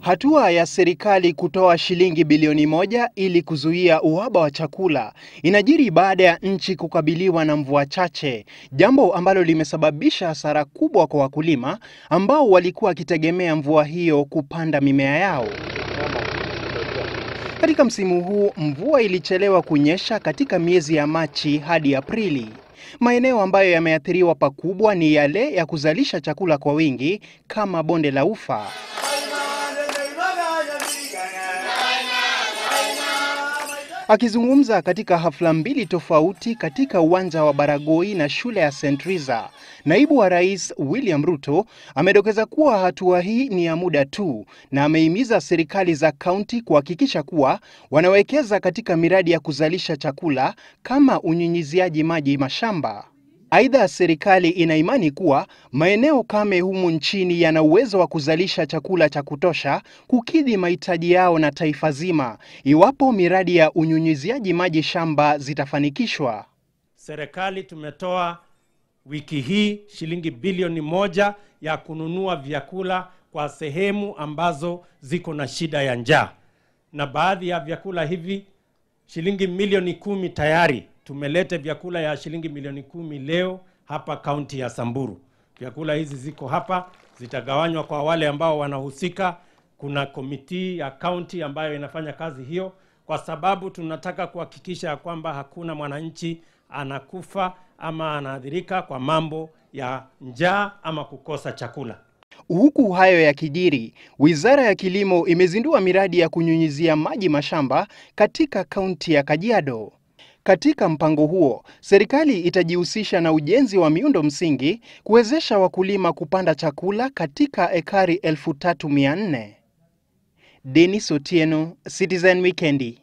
Hatua ya serikali kutoa shilingi bilioni moja ili kuzuia uhaba wa chakula inajiri baada ya nchi kukabiliwa na mvua chache, jambo ambalo limesababisha hasara kubwa kwa wakulima ambao walikuwa wakitegemea mvua hiyo kupanda mimea yao. Katika msimu huu mvua ilichelewa kunyesha katika miezi ya Machi hadi Aprili. Maeneo ambayo yameathiriwa pakubwa ni yale ya kuzalisha chakula kwa wingi kama bonde la Ufa. Akizungumza katika hafla mbili tofauti katika uwanja wa Baragoi na shule ya St. Riza, naibu wa rais William Ruto amedokeza kuwa hatua hii ni ya muda tu na amehimiza serikali za kaunti kuhakikisha kuwa wanawekeza katika miradi ya kuzalisha chakula kama unyunyiziaji maji mashamba. Aidha, serikali ina imani kuwa maeneo kame humu nchini yana uwezo wa kuzalisha chakula cha kutosha kukidhi mahitaji yao na taifa zima, iwapo miradi ya unyunyiziaji maji shamba zitafanikishwa. Serikali tumetoa wiki hii shilingi bilioni moja ya kununua vyakula kwa sehemu ambazo ziko na shida ya njaa, na baadhi ya vyakula hivi shilingi milioni kumi tayari tumelete vyakula ya shilingi milioni kumi leo hapa kaunti ya Samburu. Vyakula hizi ziko hapa, zitagawanywa kwa wale ambao wanahusika. Kuna komiti ya kaunti ambayo inafanya kazi hiyo, kwa sababu tunataka kuhakikisha ya kwamba hakuna mwananchi anakufa ama anaathirika kwa mambo ya njaa ama kukosa chakula. Huku hayo ya kijiri, Wizara ya Kilimo imezindua miradi ya kunyunyizia maji mashamba katika kaunti ya Kajiado. Katika mpango huo, serikali itajihusisha na ujenzi wa miundo msingi kuwezesha wakulima kupanda chakula katika ekari 3400. Denis Otieno, Citizen Weekend.